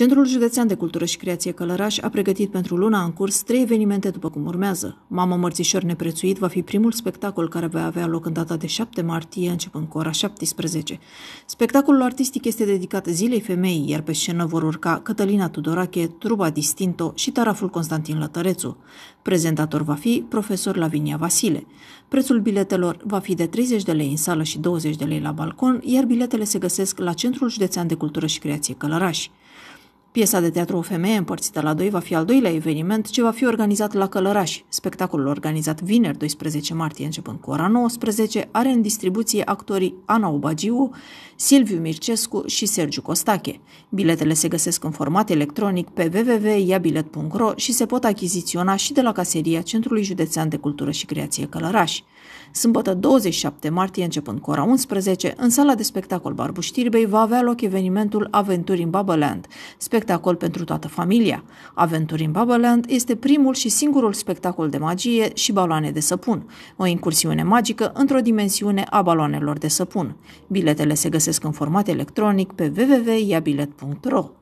Centrul Județean de Cultură și Creație Călăraș a pregătit pentru luna în curs trei evenimente după cum urmează. Mama Mărțișor Neprețuit va fi primul spectacol care va avea loc în data de 7 martie, începând cu ora 17. Spectacolul artistic este dedicat Zilei Femeii, iar pe scenă vor urca Cătălina Tudorache, Truba Distinto și taraful Constantin Lătărețu. Prezentator va fi profesor Lavinia Vasile. Prețul biletelor va fi de 30 de lei în sală și 20 de lei la balcon, iar biletele se găsesc la Centrul Județean de Cultură și Creație Călăraș. Piesa de teatru O femeie împărțită la doi va fi al doilea eveniment ce va fi organizat la Călăraș. Spectacolul organizat vineri 12 martie începând cu ora 19 are în distribuție actorii Ana Ubagiu, Silviu Mircescu și Sergiu Costache. Biletele se găsesc în format electronic pe www.iabilet.ro și se pot achiziționa și de la caseria Centrului Județean de Cultură și Creație Călăraș. Sâmbătă 27 martie începând cu ora 11, în sala de spectacol Barbu Știrbei va avea loc evenimentul Aventuri în Babaland, spectacol pentru toată familia. Aventuri în Babaland este primul și singurul spectacol de magie și baloane de săpun, o incursiune magică într-o dimensiune a baloanelor de săpun. Biletele se găsesc în format electronic pe www.iabilet.ro.